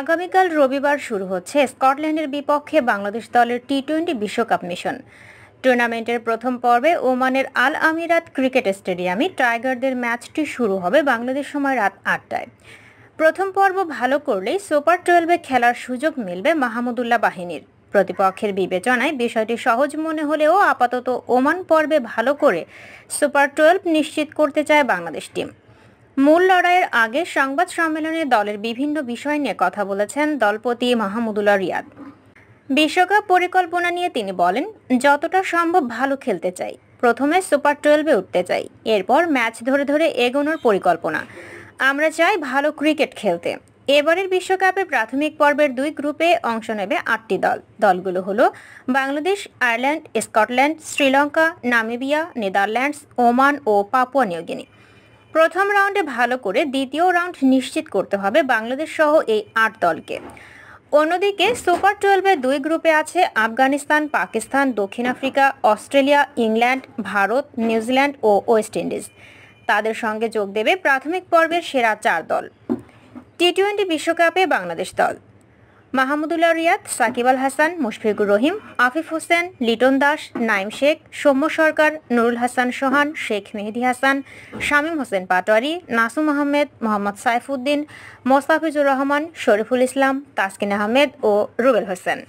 আগামীকাল রবিবার শুরু হচ্ছে স্কটল্যান্ডের বিপক্ষে বাংলাদেশ দলের টি টোয়েন্টি বিশ্বকাপ মিশন টুর্নামেন্টের প্রথম পর্বে ওমানের আল আমিরাত ক্রিকেট স্টেডিয়ামে টাইগারদের ম্যাচটি শুরু হবে বাংলাদেশ সময় রাত আটটায় প্রথম পর্ব ভালো করলেই সুপার টুয়েলভে খেলার সুযোগ মিলবে মাহমুদুল্লাহ বাহিনীর প্রতিপক্ষের বিবেচনায় বিষয়টি সহজ মনে হলেও আপাতত ওমান পর্বে ভালো করে সুপার টুয়েলভ নিশ্চিত করতে চায় বাংলাদেশ টিম মূল লড়াইয়ের আগে সংবাদ সম্মেলনে দলের বিভিন্ন বিষয় নিয়ে কথা বলেছেন দলপতি মাহমুদুল্লাহ রিয়াদ বিশ্বকাপ পরিকল্পনা নিয়ে তিনি বলেন যতটা সম্ভব ভালো খেলতে চাই প্রথমে সুপার টুয়েলভে উঠতে চাই এরপর ম্যাচ ধরে ধরে এগোনোর পরিকল্পনা আমরা চাই ভালো ক্রিকেট খেলতে এবারের বিশ্বকাপে প্রাথমিক পর্বের দুই গ্রুপে অংশ নেবে আটটি দল দলগুলো হলো Bangladesh Ireland Scotland Sri Lanka Namibia Netherlands Oman ও পাপুয়া নিউগিনি প্রথম রাউন্ডে ভালো করে দ্বিতীয় রাউন্ড নিশ্চিত করতে হবে বাংলাদেশ সহ এই আট দলকে অন্যদিকে সুপার টুয়েলভের দুই গ্রুপে আছে আফগানিস্তান পাকিস্তান দক্ষিণ Africa Australia England Bharat New Zealand ও ওয়েস্ট ইন্ডিজ তাদের সঙ্গে যোগ দেবে প্রাথমিক পর্বের সেরা চার দল টি টোয়েন্টি বিশ্বকাপে বাংলাদেশ দল মাহমুদুল্লাহ রিয়াদ সাকিব আল হাসান মুশফিকুর রহিম আফিফ হোসেন লিটন দাস নাইম শেখ সৌম্য সরকার নুরুল হাসান সোহান শেখ মেহেদি হাসান শামীম হোসেন পাটোয়ারি নাসুম আহমেদ মোহাম্মদ সাইফুদ্দিন মোস্তাফিজুর রহমান শরীফুল ইসলাম তাসকিন আহমেদ ও রুবেল হোসেন